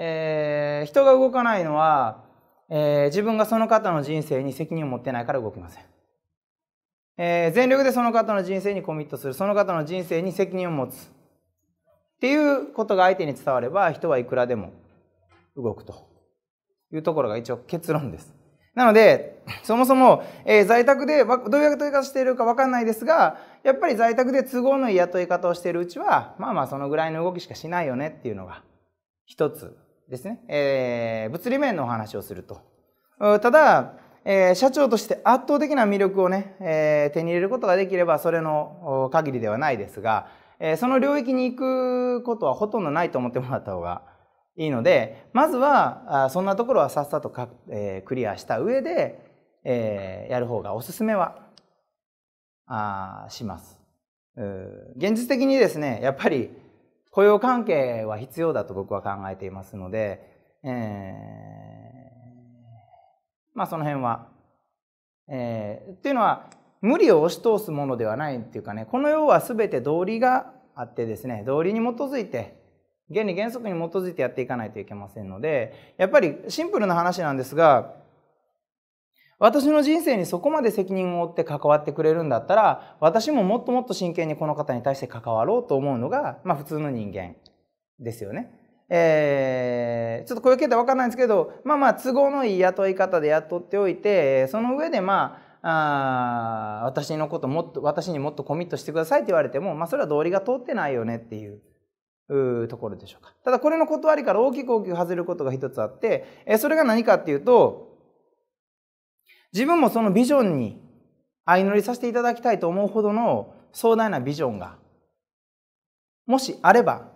えー、人が動かないのは、えー、自分がその方の人生に責任を持ってないから動きません。えー、全力でその方の人生にコミットする、その方の人生に責任を持つ。っていうことが相手に伝われば、人はいくらでも動くというところが一応結論です。なので、そもそも、えー、在宅でどういう雇い方しているか分かんないですが、やっぱり在宅で都合のいい雇い方をしているうちは、まあまあそのぐらいの動きしかしないよねっていうのが一つですね、えー、物理面のお話をすると。ただ、えー、社長として圧倒的な魅力をね、えー、手に入れることができればそれの限りではないですが、えー、その領域に行くことはほとんどないと思ってもらった方がいいので、まずは、あそんなところはさっさとか、えー、クリアした上で、えー、やる方がおすすめは、あします。現実的にですね、やっぱり、雇用関係は必要だと僕は考えていますので、えー、まあその辺は、えー、っていうのは無理を押し通すものではないっていうかねこの世は全て道理があってですね道理に基づいて原理原則に基づいてやっていかないといけませんのでやっぱりシンプルな話なんですが私の人生にそこまで責任を負って関わってくれるんだったら、私ももっともっと真剣にこの方に対して関わろうと思うのが、まあ普通の人間ですよね。えー、ちょっとこういう形でわかんないんですけど、まあまあ都合のいい雇い方で雇っておいて、その上でまあ、あ私のこともっと、私にもっとコミットしてくださいって言われても、まあそれは道理が通ってないよねっていう。ところでしょうか。ただこれの断りから大きく大きく外れることが一つあって、それが何かっていうと、自分もそのビジョンに相乗りさせていただきたいと思うほどの壮大なビジョンが、もしあれば、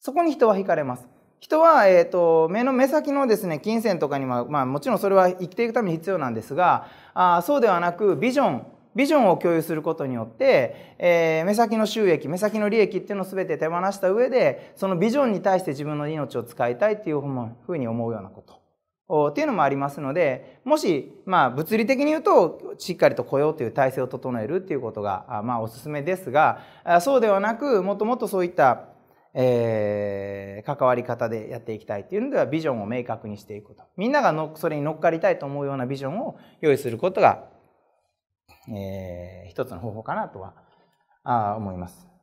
そこに人は惹かれます。人は、えーと、目の目先のですね金銭とかには、まあ、もちろんそれは生きていくために必要なんですがあそうではなくビジョンビジョンを共有することによって、えー、目先の収益目先の利益っていうのを全て手放した上でそのビジョンに対して自分の命を使いたいっていうふうに思うようなことというのもありますので、もし、まあ、物理的に言うと、しっかりと雇用という体制を整えるっていうことが、まあ、おすすめですが、そうではなく、もっともっとそういった、えー、関わり方でやっていきたいっていうのでは、ビジョンを明確にしていくと。みんながのそれに乗っかりたいと思うようなビジョンを用意することが、えー、一つの方法かなとは、あ思います。